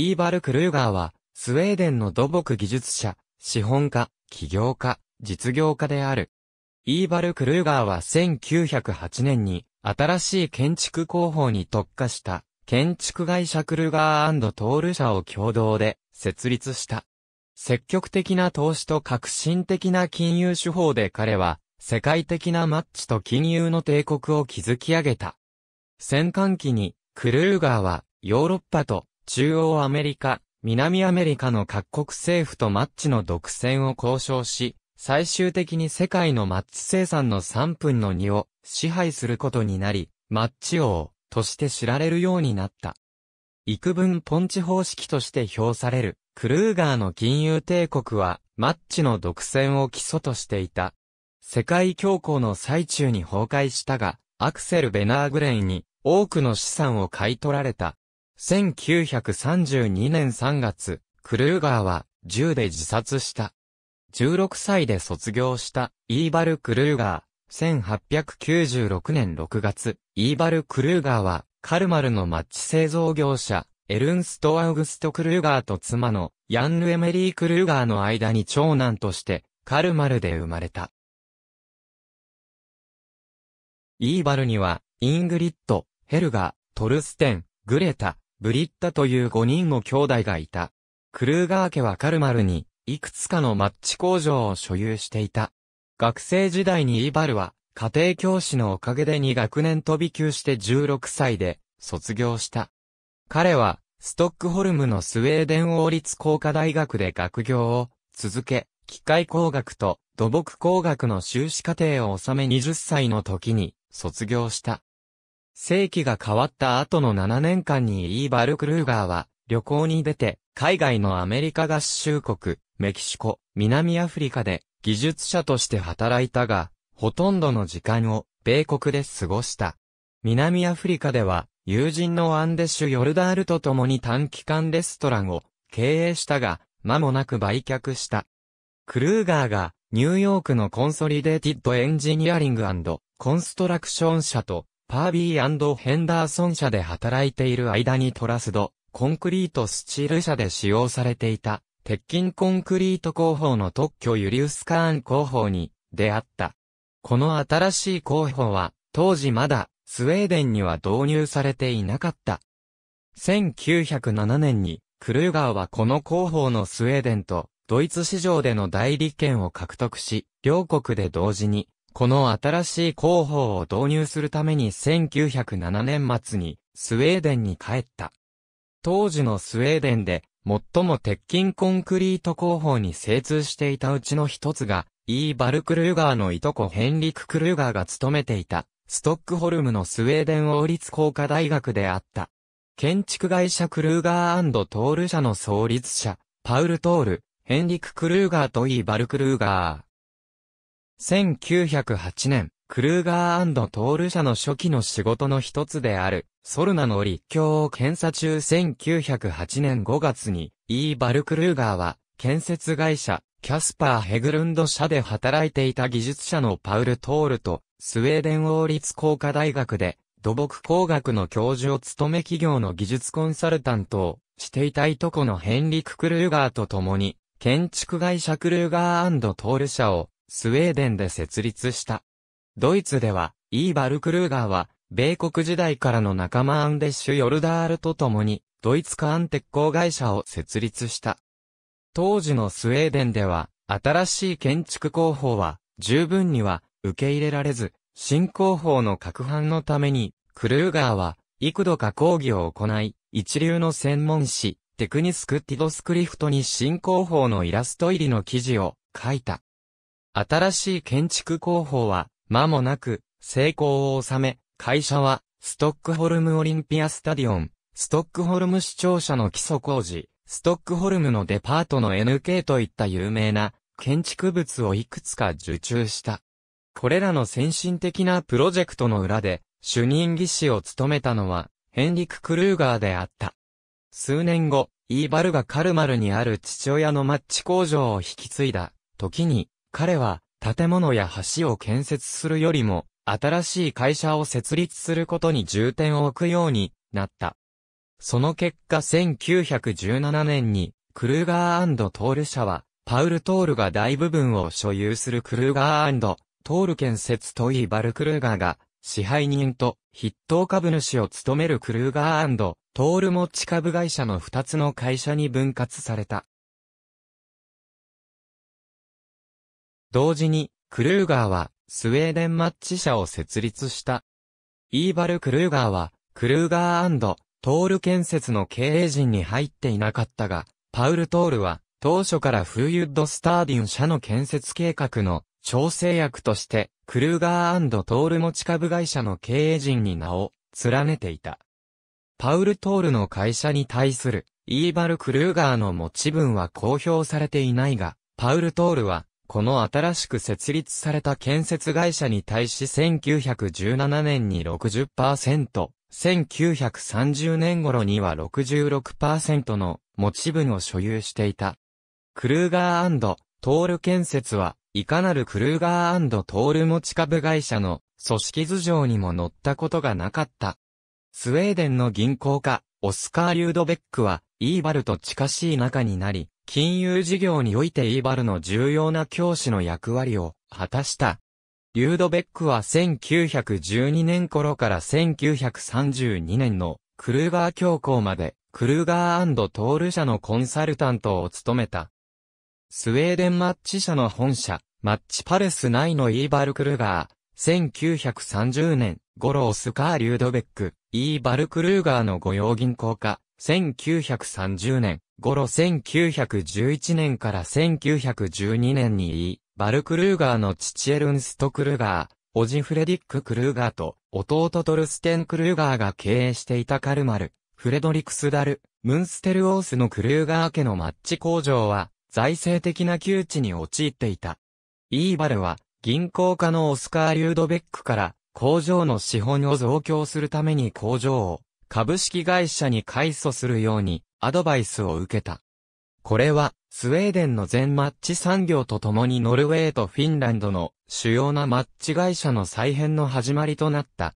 イーバル・クルーガーは、スウェーデンの土木技術者、資本家、起業家、実業家である。イーバル・クルーガーは1908年に、新しい建築工法に特化した、建築会社クルーガートール社を共同で設立した。積極的な投資と革新的な金融手法で彼は、世界的なマッチと金融の帝国を築き上げた。戦艦機に、クルーガーは、ヨーロッパと中央アメリカ、南アメリカの各国政府とマッチの独占を交渉し、最終的に世界のマッチ生産の3分の2を支配することになり、マッチ王として知られるようになった。幾分ポンチ方式として評される、クルーガーの金融帝国は、マッチの独占を基礎としていた。世界恐慌の最中に崩壊したが、アクセル・ベナーグレイに多くの資産を買い取られた。1932年3月、クルーガーは銃で自殺した。16歳で卒業したイーバル・クルーガー。1896年6月、イーバル・クルーガーはカルマルのマッチ製造業者、エルンスト・アウグスト・クルーガーと妻のヤンヌ・エメリー・クルーガーの間に長男としてカルマルで生まれた。イーバルには、イングリッド、ヘルガ、トルステン、グレタ、ブリッタという5人の兄弟がいた。クルーガー家はカルマルに、いくつかのマッチ工場を所有していた。学生時代にイバルは、家庭教師のおかげで2学年飛び級して16歳で、卒業した。彼は、ストックホルムのスウェーデン王立工科大学で学業を続け、機械工学と土木工学の修士課程を収め20歳の時に卒業した。世紀が変わった後の7年間にイーバル・クルーガーは旅行に出て海外のアメリカ合衆国、メキシコ、南アフリカで技術者として働いたが、ほとんどの時間を米国で過ごした。南アフリカでは友人のアンデシュ・ヨルダールと共に短期間レストランを経営したが、間もなく売却した。クルーガーがニューヨークのコンソリデーティッドエンジニアリングコンストラクション社とパービーヘンダーソン社で働いている間にトラスド、コンクリートスチール社で使用されていた、鉄筋コンクリート工法の特許ユリウス・カーン工法に出会った。この新しい工法は、当時まだ、スウェーデンには導入されていなかった。1907年に、クルーガーはこの工法のスウェーデンと、ドイツ市場での代理権を獲得し、両国で同時にこの新しい広報を導入するために1907年末にスウェーデンに帰った。当時のスウェーデンで最も鉄筋コンクリート工法に精通していたうちの一つが、イー・バル・クルーガーのいとこヘンリク・クルーガーが勤めていた、ストックホルムのスウェーデン王立工科大学であった。建築会社クルーガートール社の創立者、パウル・トール、ヘンリク・クルーガーとイー・バル・クルーガー。1908年、クルーガートール社の初期の仕事の一つである、ソルナの立教を検査中1908年5月に、イー・バル・クルーガーは、建設会社、キャスパー・ヘグルンド社で働いていた技術者のパウル・トールと、スウェーデン王立工科大学で、土木工学の教授を務め企業の技術コンサルタントをしていたいとこのヘンリク・クルーガーと共に、建築会社クルーガートール社をスウェーデンで設立した。ドイツでは、イーバル・クルーガーは、米国時代からの仲間アンデッシュ・ヨルダールと共に、ドイツ艦鉄鋼会社を設立した。当時のスウェーデンでは、新しい建築工法は、十分には、受け入れられず、新工法の拡販のために、クルーガーは、幾度か講義を行い、一流の専門誌、テクニスクティドスクリフトに新工法のイラスト入りの記事を書いた。新しい建築工法は、間もなく、成功を収め、会社は、ストックホルムオリンピアスタディオン、ストックホルム市庁舎の基礎工事、ストックホルムのデパートの NK といった有名な建築物をいくつか受注した。これらの先進的なプロジェクトの裏で主任技師を務めたのはヘンリク・クルーガーであった。数年後、イーバルがカルマルにある父親のマッチ工場を引き継いだ時に彼は建物や橋を建設するよりも、新しい会社を設立することに重点を置くようになった。その結果1917年に、クルーガートール社は、パウル・トールが大部分を所有するクルーガートール建設とイーバル・クルーガーが、支配人と筆頭株主を務めるクルーガートール持ち株会社の2つの会社に分割された。同時に、クルーガーは、スウェーデンマッチ社を設立した。イーバル・クルーガーは、クルーガートール建設の経営陣に入っていなかったが、パウル・トールは、当初からフーユッド・スターディン社の建設計画の調整役として、クルーガートール持ち株会社の経営陣に名を連ねていた。パウル・トールの会社に対するイーバル・クルーガーの持ち分は公表されていないが、パウル・トールはこの新しく設立された建設会社に対し1917年に60%、1930年頃には66%の持ち分を所有していた。クルーガートール建設は、いかなるクルーガートール持ち株会社の組織図上にも載ったことがなかった。スウェーデンの銀行家、オスカー・リュードベックは、イーバルと近しい仲になり、金融事業においてイーバルの重要な教師の役割を果たした。リュードベックは1912年頃から1932年のクルーガー教皇までクルーガートール社のコンサルタントを務めた。スウェーデンマッチ社の本社、マッチパレス内のイーバルクルーガー、1930年、ゴロースカー・リュードベック、イーバルクルーガーの御用銀行家、1930年、頃1911年から1912年に、バル・クルーガーの父エルンスト・クルーガー、オジフレディック・クルーガーと、弟トルステン・クルーガーが経営していたカルマル、フレドリクスダル、ムンステルオースのクルーガー家のマッチ工場は、財政的な窮地に陥っていた。イーバルは、銀行家のオスカー・リュードベックから、工場の資本を増強するために工場を、株式会社に改祖するようにアドバイスを受けた。これは、スウェーデンの全マッチ産業とともにノルウェーとフィンランドの主要なマッチ会社の再編の始まりとなった。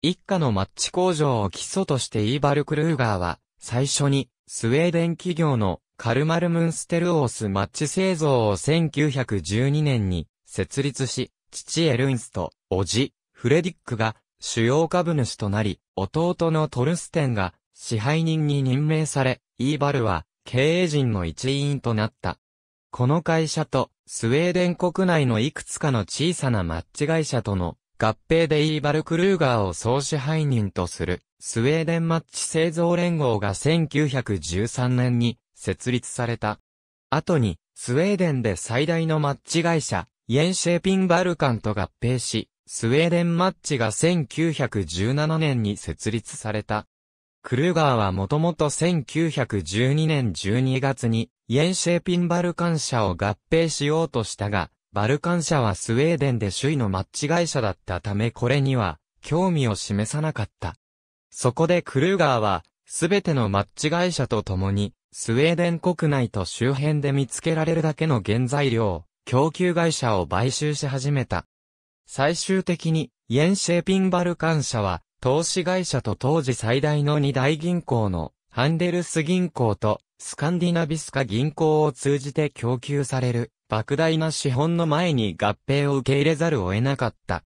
一家のマッチ工場を基礎としてイーバルクルーガーは、最初にスウェーデン企業のカルマルムンステルオースマッチ製造を1912年に設立し、父エルンスと、おじ、フレディックが主要株主となり、弟のトルステンが支配人に任命され、イーバルは経営陣の一員となった。この会社とスウェーデン国内のいくつかの小さなマッチ会社との合併でイーバルクルーガーを総支配人とするスウェーデンマッチ製造連合が1913年に設立された。後にスウェーデンで最大のマッチ会社イェンシェーピンバルカンと合併し、スウェーデンマッチが1917年に設立された。クルーガーはもともと1912年12月に、イェンシェーピンバルカン社を合併しようとしたが、バルカン社はスウェーデンで首位のマッチ会社だったためこれには、興味を示さなかった。そこでクルーガーは、すべてのマッチ会社と共に、スウェーデン国内と周辺で見つけられるだけの原材料、供給会社を買収し始めた。最終的に、イェンシェーピンバルカン社は、投資会社と当時最大の二大銀行の、ハンデルス銀行と、スカンディナビスカ銀行を通じて供給される、莫大な資本の前に合併を受け入れざるを得なかった。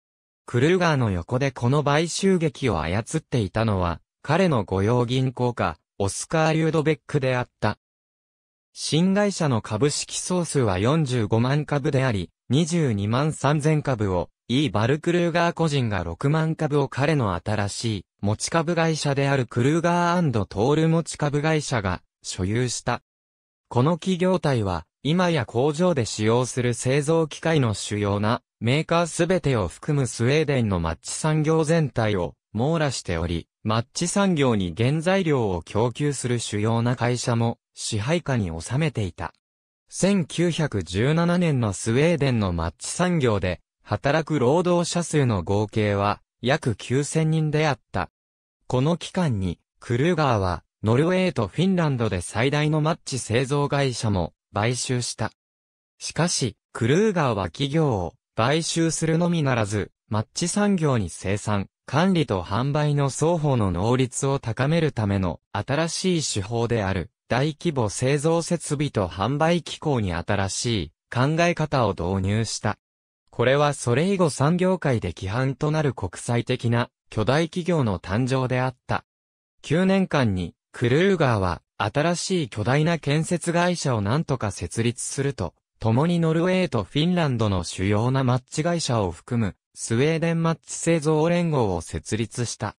クルーガーの横でこの買収劇を操っていたのは、彼の御用銀行家、オスカー・リュードベックであった。新会社の株式総数は45万株であり、22万3000株を、E・ バルクルーガー個人が6万株を彼の新しい持ち株会社であるクルーガートール持ち株会社が所有した。この企業体は今や工場で使用する製造機械の主要なメーカーすべてを含むスウェーデンのマッチ産業全体を網羅しており、マッチ産業に原材料を供給する主要な会社も支配下に収めていた。1917年のスウェーデンのマッチ産業で、働く労働者数の合計は、約9000人であった。この期間に、クルーガーは、ノルウェーとフィンランドで最大のマッチ製造会社も、買収した。しかし、クルーガーは企業を、買収するのみならず、マッチ産業に生産、管理と販売の双方の能率を高めるための新しい手法である大規模製造設備と販売機構に新しい考え方を導入した。これはそれ以後産業界で規範となる国際的な巨大企業の誕生であった。9年間にクルーガーは新しい巨大な建設会社を何とか設立すると、共にノルウェーとフィンランドの主要なマッチ会社を含むスウェーデンマッチ製造連合を設立した。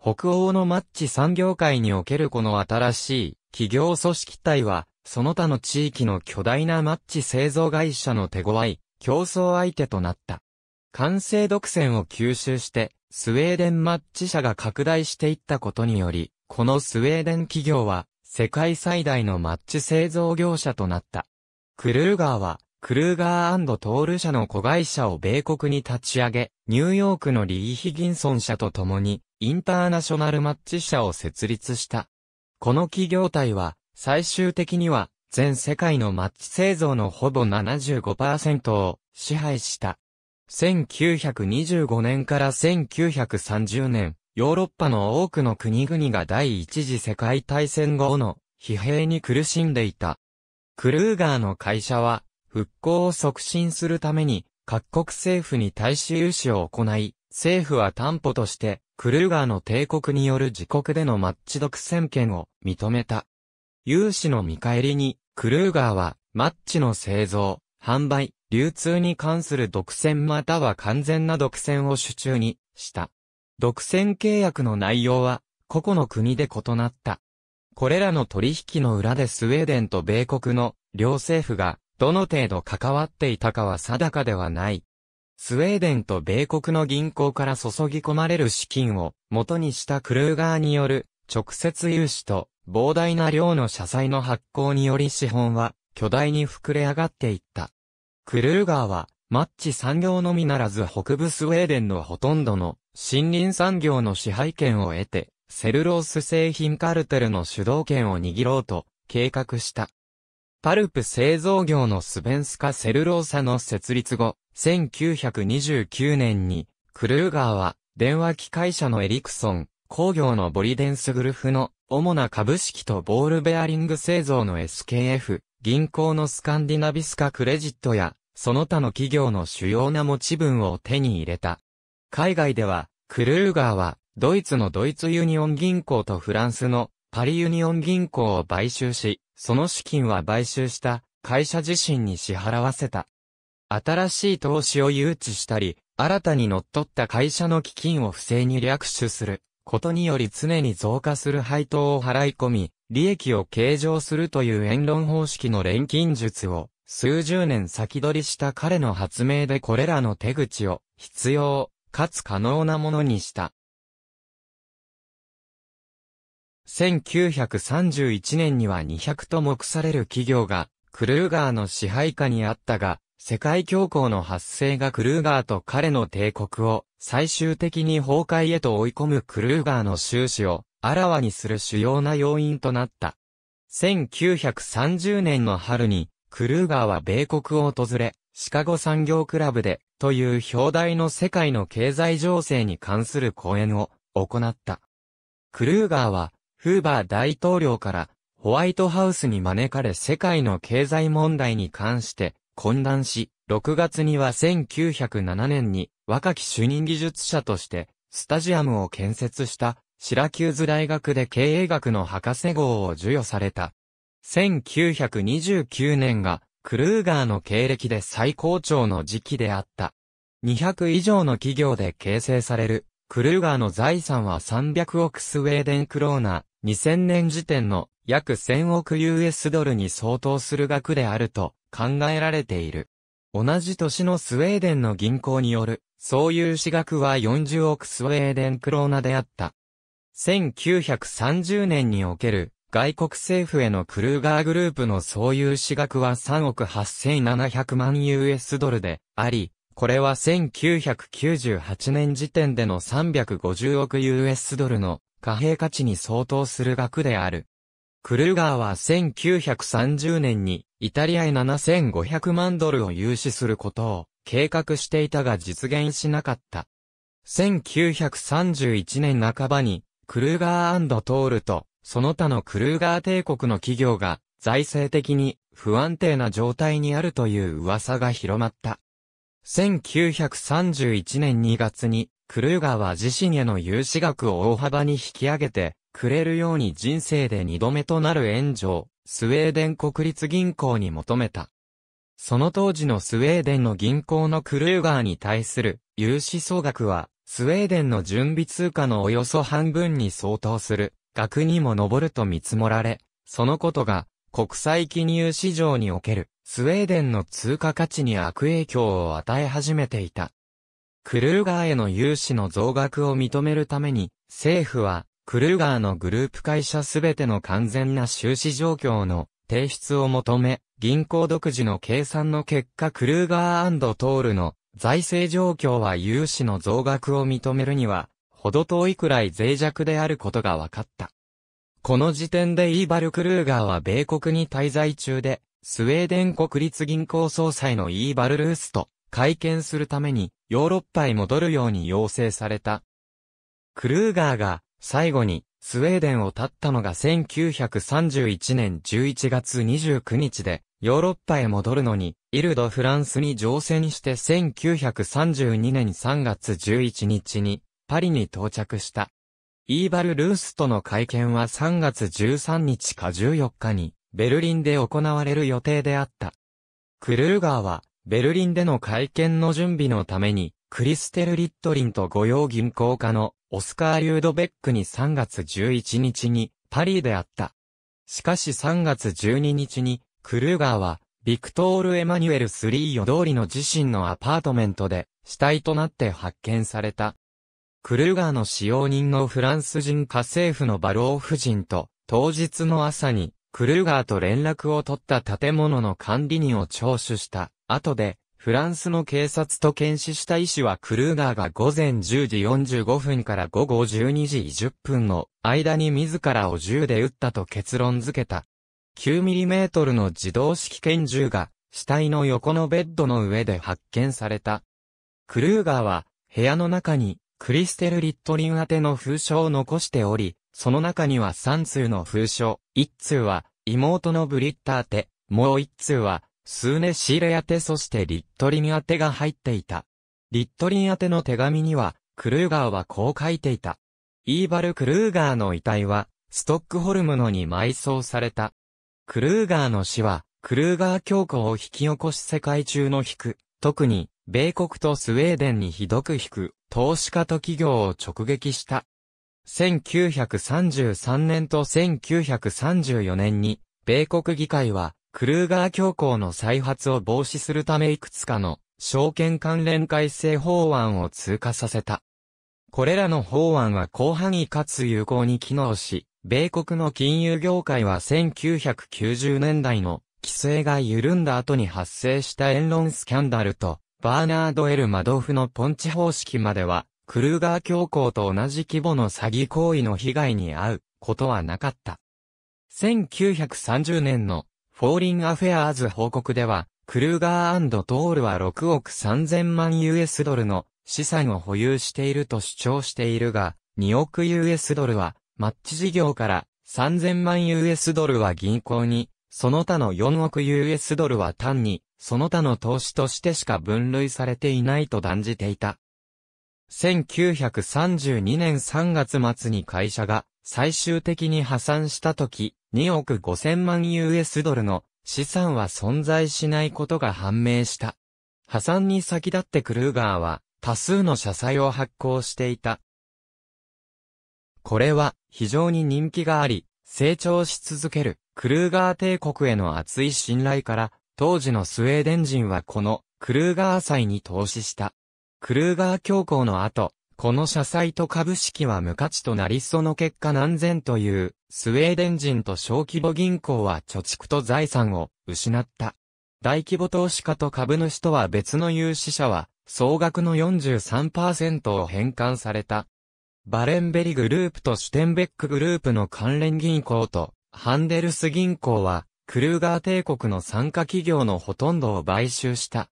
北欧のマッチ産業界におけるこの新しい企業組織体は、その他の地域の巨大なマッチ製造会社の手強い、競争相手となった。完成独占を吸収して、スウェーデンマッチ社が拡大していったことにより、このスウェーデン企業は、世界最大のマッチ製造業者となった。クルーガーは、クルーガートール社の子会社を米国に立ち上げ、ニューヨークのリー・ヒギンソン社と共に、インターナショナルマッチ社を設立した。この企業体は、最終的には、全世界のマッチ製造のほぼ75%を支配した。1925年から1930年、ヨーロッパの多くの国々が第一次世界大戦後の疲弊に苦しんでいた。クルーガーの会社は、復興を促進するために、各国政府に対し融資を行い、政府は担保として、クルーガーの帝国による自国でのマッチ独占権を認めた。有志の見返りに、クルーガーは、マッチの製造、販売、流通に関する独占または完全な独占を主中にした。独占契約の内容は、個々の国で異なった。これらの取引の裏でスウェーデンと米国の両政府がどの程度関わっていたかは定かではない。スウェーデンと米国の銀行から注ぎ込まれる資金を元にしたクルーガーによる直接融資と膨大な量の社債の発行により資本は巨大に膨れ上がっていった。クルーガーはマッチ産業のみならず北部スウェーデンのほとんどの森林産業の支配権を得てセルロース製品カルテルの主導権を握ろうと計画した。パルプ製造業のスベンスカ・セルローサの設立後、1929年に、クルーガーは、電話機会社のエリクソン、工業のボリデンスグルフの、主な株式とボールベアリング製造の SKF、銀行のスカンディナビスカクレジットや、その他の企業の主要な持ち分を手に入れた。海外では、クルーガーは、ドイツのドイツユニオン銀行とフランスのパリユニオン銀行を買収し、その資金は買収した会社自身に支払わせた。新しい投資を誘致したり、新たに乗っ取った会社の基金を不正に略取することにより常に増加する配当を払い込み、利益を計上するという円論方式の錬金術を数十年先取りした彼の発明でこれらの手口を必要、かつ可能なものにした。1931年には200と目される企業が、クルーガーの支配下にあったが、世界恐慌の発生がクルーガーと彼の帝国を最終的に崩壊へと追い込むクルーガーの収支をあらわにする主要な要因となった。1930年の春にクルーガーは米国を訪れ、シカゴ産業クラブでという表題の世界の経済情勢に関する講演を行った。クルーガーはフーバー大統領からホワイトハウスに招かれ世界の経済問題に関して混乱し、6月には1907年に若き主任技術者としてスタジアムを建設したシラキューズ大学で経営学の博士号を授与された。1929年がクルーガーの経歴で最高潮の時期であった。200以上の企業で形成されるクルーガーの財産は300億スウェーデンクローナー2000年時点の約1000億 US ドルに相当する額であると考えられている。同じ年のスウェーデンの銀行によるそういう資額は40億スウェーデンクローナであった。1930年における外国政府へのクルーガーグループの総う資額は3億8700万 US ドルであり、これは1998年時点での350億 US ドルの貨幣価値に相当する額である。クルーガーは1930年にイタリアへ7500万ドルを融資することを計画していたが実現しなかった。1931年半ばにクルーガートールとその他のクルーガー帝国の企業が財政的に不安定な状態にあるという噂が広まった。1931年2月にクルーガーは自身への融資額を大幅に引き上げてくれるように人生で二度目となる援助を、スウェーデン国立銀行に求めた。その当時のスウェーデンの銀行のクルーガーに対する融資総額は、スウェーデンの準備通貨のおよそ半分に相当する額にも上ると見積もられ、そのことが国際金融市場におけるスウェーデンの通貨価値に悪影響を与え始めていた。クルーガーへの融資の増額を認めるために、政府はクルーガーのグループ会社すべての完全な収支状況の提出を求め、銀行独自の計算の結果クルーガートールの財政状況は融資の増額を認めるには、ほど遠いくらい脆弱であることが分かった。この時点でイーバル・クルーガーは米国に滞在中で、スウェーデン国立銀行総裁のイーバル・ルースと会見するためにヨーロッパへ戻るように要請された。クルーガーが最後に、スウェーデンを立ったのが1931年11月29日で、ヨーロッパへ戻るのに、イルド・フランスに乗船して1932年3月11日に、パリに到着した。イーバル・ルースとの会見は3月13日か14日に、ベルリンで行われる予定であった。クルルガーは、ベルリンでの会見の準備のために、クリステル・リットリンと御用銀行家のオスカー・リュードベックに3月11日にパリであった。しかし3月12日にクルーガーはビクトール・エマニュエル・スリーヨ通りの自身のアパートメントで死体となって発見された。クルーガーの使用人のフランス人家政婦のバロー夫人と当日の朝にクルーガーと連絡を取った建物の管理人を聴取した後でフランスの警察と検視した医師はクルーガーが午前10時45分から午後12時2 0分の間に自らを銃で撃ったと結論付けた。9mm の自動式拳銃が死体の横のベッドの上で発見された。クルーガーは部屋の中にクリステル・リットリン宛ての封書を残しており、その中には3通の封書、1通は妹のブリッター宛て、もう1通はスーネシーレ宛てそしてリットリン宛てが入っていた。リットリン宛ての手紙には、クルーガーはこう書いていた。イーバル・クルーガーの遺体は、ストックホルムのに埋葬された。クルーガーの死は、クルーガー教皇を引き起こし世界中の引く、特に、米国とスウェーデンにひどく引く、投資家と企業を直撃した。1933年と1934年に、米国議会は、クルーガー教皇の再発を防止するためいくつかの証券関連改正法案を通過させた。これらの法案は広範囲かつ有効に機能し、米国の金融業界は1990年代の規制が緩んだ後に発生したエンロンスキャンダルと、バーナード・エル・マドフのポンチ方式までは、クルーガー教皇と同じ規模の詐欺行為の被害に遭うことはなかった。1930年のフォーリンアフェアーズ報告では、クルーガートールは6億3000万 US ドルの資産を保有していると主張しているが、2億 US ドルは、マッチ事業から3000万 US ドルは銀行に、その他の4億 US ドルは単に、その他の投資としてしか分類されていないと断じていた。1932年3月末に会社が最終的に破産した時、2億5000万 US ドルの資産は存在しないことが判明した。破産に先立ってクルーガーは多数の社債を発行していた。これは非常に人気があり、成長し続けるクルーガー帝国への厚い信頼から、当時のスウェーデン人はこのクルーガー債に投資した。クルーガー教皇の後、この社債と株式は無価値となりその結果何千という、スウェーデン人と小規模銀行は貯蓄と財産を失った。大規模投資家と株主とは別の融資者は、総額の43%を返還された。バレンベリグループとシュテンベックグループの関連銀行と、ハンデルス銀行は、クルーガー帝国の参加企業のほとんどを買収した。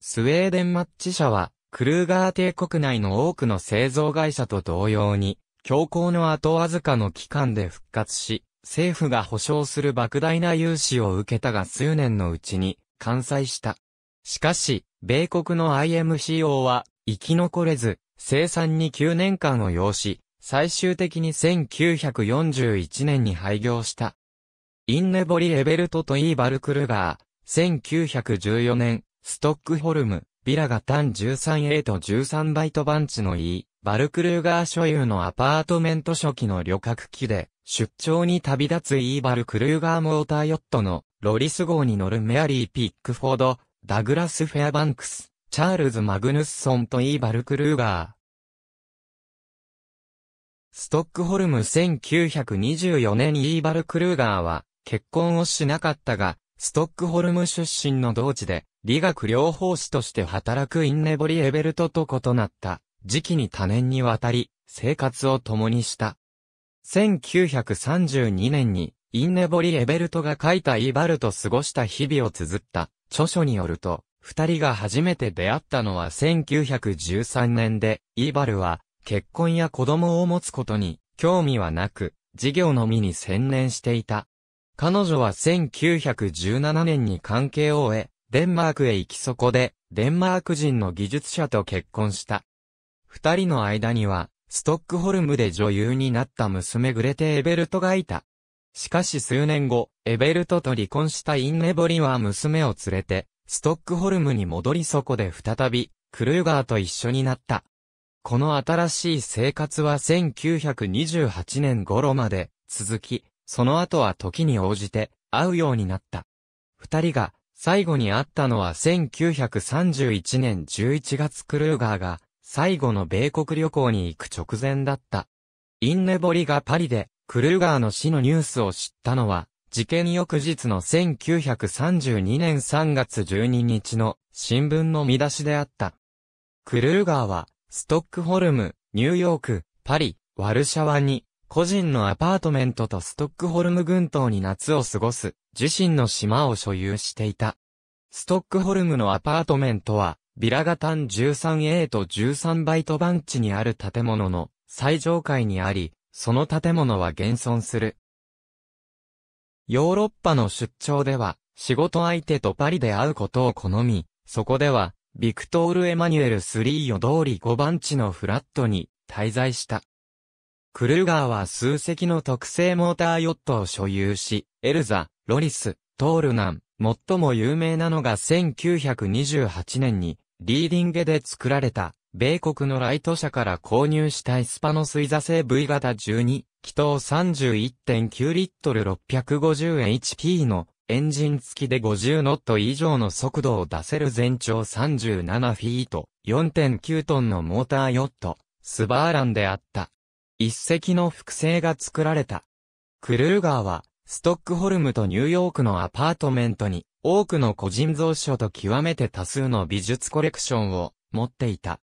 スウェーデンマッチ社は、クルーガー帝国内の多くの製造会社と同様に、強行の後わずかの期間で復活し、政府が保障する莫大な融資を受けたが数年のうちに、完済した。しかし、米国の IMCO は、生き残れず、生産に9年間を要し、最終的に1941年に廃業した。インネボリ・エベルトとイーバル・クルガー、1914年、ストックホルム、ビラが単 13A と13バイトバンチの E、バルクルーガー所有のアパートメント初期の旅客機で、出張に旅立つ E バルクルーガーモーターヨットのロリス号に乗るメアリー・ピックフォード、ダグラス・フェアバンクス、チャールズ・マグヌスソンと E バルクルーガー。ストックホルム1924年イーバル・クルーガーは結婚をしなかったが、ストックホルム出身の同地で理学療法士として働くインネボリ・エベルトと異なった、時期に多年にわたり、生活を共にした。1932年に、インネボリ・エベルトが書いたイバルと過ごした日々を綴った著書によると、二人が初めて出会ったのは1913年で、イバルは結婚や子供を持つことに興味はなく、事業のみに専念していた。彼女は1917年に関係を終え、デンマークへ行きそこで、デンマーク人の技術者と結婚した。二人の間には、ストックホルムで女優になった娘グレテ・エベルトがいた。しかし数年後、エベルトと離婚したインネボリは娘を連れて、ストックホルムに戻りそこで再び、クルーガーと一緒になった。この新しい生活は1928年頃まで続き、その後は時に応じて会うようになった。二人が最後に会ったのは1931年11月クルーガーが最後の米国旅行に行く直前だった。インネボリがパリでクルーガーの死のニュースを知ったのは事件翌日の1932年3月12日の新聞の見出しであった。クルーガーはストックホルム、ニューヨーク、パリ、ワルシャワに個人のアパートメントとストックホルム群島に夏を過ごす、自身の島を所有していた。ストックホルムのアパートメントは、ビラガタン 13A と13バイトバンチにある建物の最上階にあり、その建物は現存する。ヨーロッパの出張では、仕事相手とパリで会うことを好み、そこでは、ビクトール・エマニュエル3を通り5番地のフラットに滞在した。クルーガーは数隻の特製モーターヨットを所有し、エルザ、ロリス、トールナン、最も有名なのが1928年に、リーディングで作られた、米国のライト社から購入したイスパノスイザ製 V 型12、気筒31.9リットル 650HP のエンジン付きで50ノット以上の速度を出せる全長37フィート、4.9トンのモーターヨット、スバーランであった。一石の複製が作られた。クルーガーは、ストックホルムとニューヨークのアパートメントに、多くの個人蔵書と極めて多数の美術コレクションを持っていた。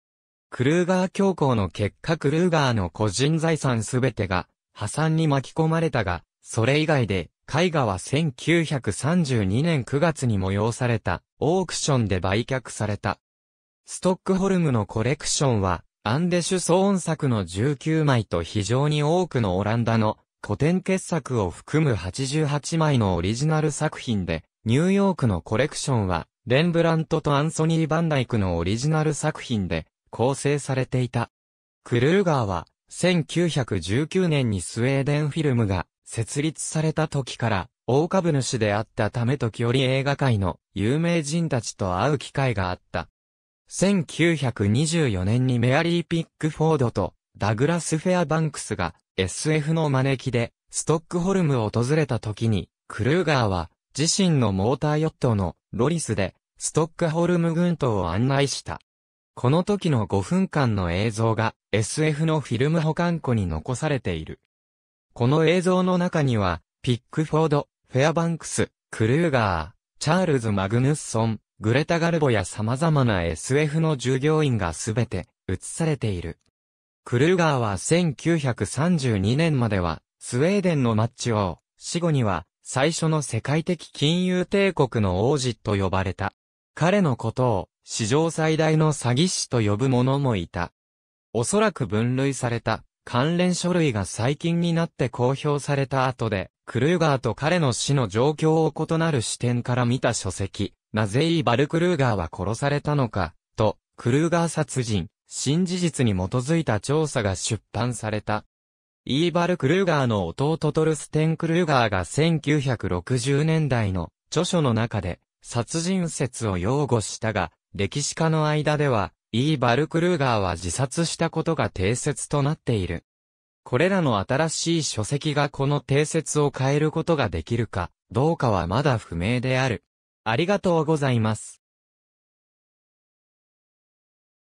クルーガー教皇の結果クルーガーの個人財産すべてが破産に巻き込まれたが、それ以外で絵画は1932年9月に催されたオークションで売却された。ストックホルムのコレクションはアンデシュソーン作の19枚と非常に多くのオランダの古典傑作を含む88枚のオリジナル作品で、ニューヨークのコレクションは、レンブラントとアンソニー・バンダイクのオリジナル作品で構成されていた。クルーガーは、1919年にスウェーデンフィルムが設立された時から、大株主であったため時折映画界の有名人たちと会う機会があった。1924年にメアリー・ピックフォードとダグラス・フェアバンクスが SF の招きでストックホルムを訪れた時に、クルーガーは自身のモーターヨットのロリスでストックホルム群島を案内した。この時の5分間の映像が SF のフィルム保管庫に残されている。この映像の中には、ピックフォード、フェアバンクス、クルーガー、チャールズ・マグヌッソン、グレタ・ガルボや様々な SF の従業員がすべて映されている。クルーガーは1932年までは、スウェーデンのマッチ王、死後には、最初の世界的金融帝国の王子と呼ばれた。彼のことを、史上最大の詐欺師と呼ぶ者もいた。おそらく分類された、関連書類が最近になって公表された後で、クルーガーと彼の死の状況を異なる視点から見た書籍、なぜイーバル・クルーガーは殺されたのか、と、クルーガー殺人、新事実に基づいた調査が出版された。イーバル・クルーガーの弟トルステン・クルーガーが1960年代の著書の中で殺人説を擁護したが、歴史家の間では、イーバル・クルーガーは自殺したことが定説となっている。これらの新しい書籍がこの定説を変えることができるか、どうかはまだ不明である。ありがとうございます。